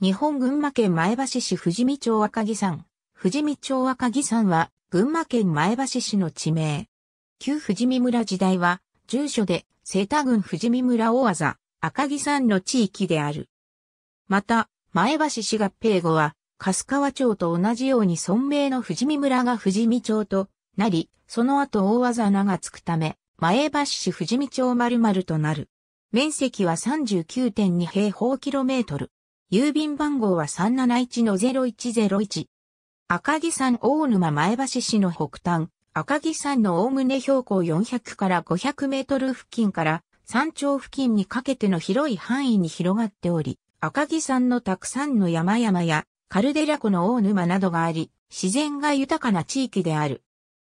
日本群馬県前橋市富士見町赤木山。富士見町赤木山は、群馬県前橋市の地名。旧富士見村時代は、住所で、瀬田郡富士見村大技、赤木山の地域である。また、前橋市合併後は、粕川町と同じように村名の富士見村が富士見町となり、その後大技名がつくため、前橋市富士見町〇〇となる。面積は39.2平方キロメートル。郵便番号は371-0101。赤城山大沼前橋市の北端、赤城山の概ね標高400から500メートル付近から山頂付近にかけての広い範囲に広がっており、赤城山のたくさんの山々やカルデラ湖の大沼などがあり、自然が豊かな地域である。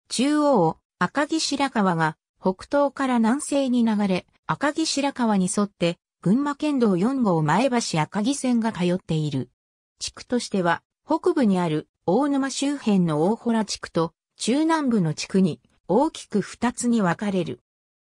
中央赤城白川が北東から南西に流れ、赤城白川に沿って群馬県道4号前橋赤城線が通っている。地区としては、北部にある大沼周辺の大洞地区と、中南部の地区に大きく2つに分かれる。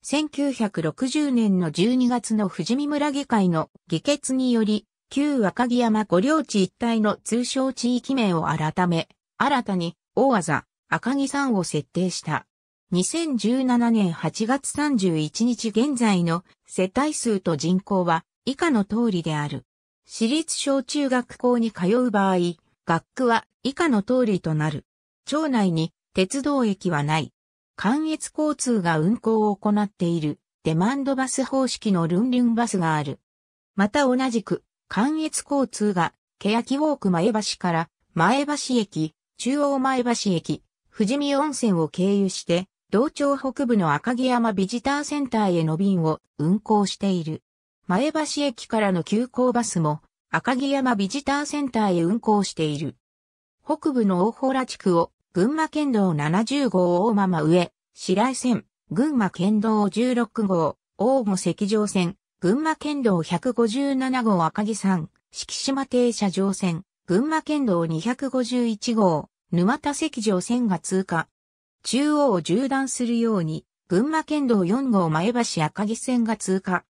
1960年の12月の富士見村議会の議決により、旧赤城山五領地一帯の通称地域名を改め、新たに、大技、赤城山を設定した。2017年8月31日現在の世帯数と人口は以下の通りである。私立小中学校に通う場合、学区は以下の通りとなる。町内に鉄道駅はない。関越交通が運行を行っているデマンドバス方式のルンルンバスがある。また同じく関越交通が欅ウォーク前橋から前橋駅、中央前橋駅、富士見温泉を経由して道庁北部の赤城山ビジターセンターへの便を運行している。前橋駅からの急行バスも赤城山ビジターセンターへ運行している。北部の大洞地区を群馬県道70号大間上、白井線、群馬県道16号、大後赤城線、群馬県道157号赤城山、敷島停車場線、群馬県道251号、沼田赤城線が通過。中央を縦断するように、群馬県道4号前橋赤城線が通過。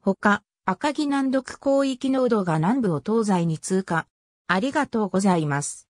ほか、赤城南独広域濃度が南部を東西に通過。ありがとうございます。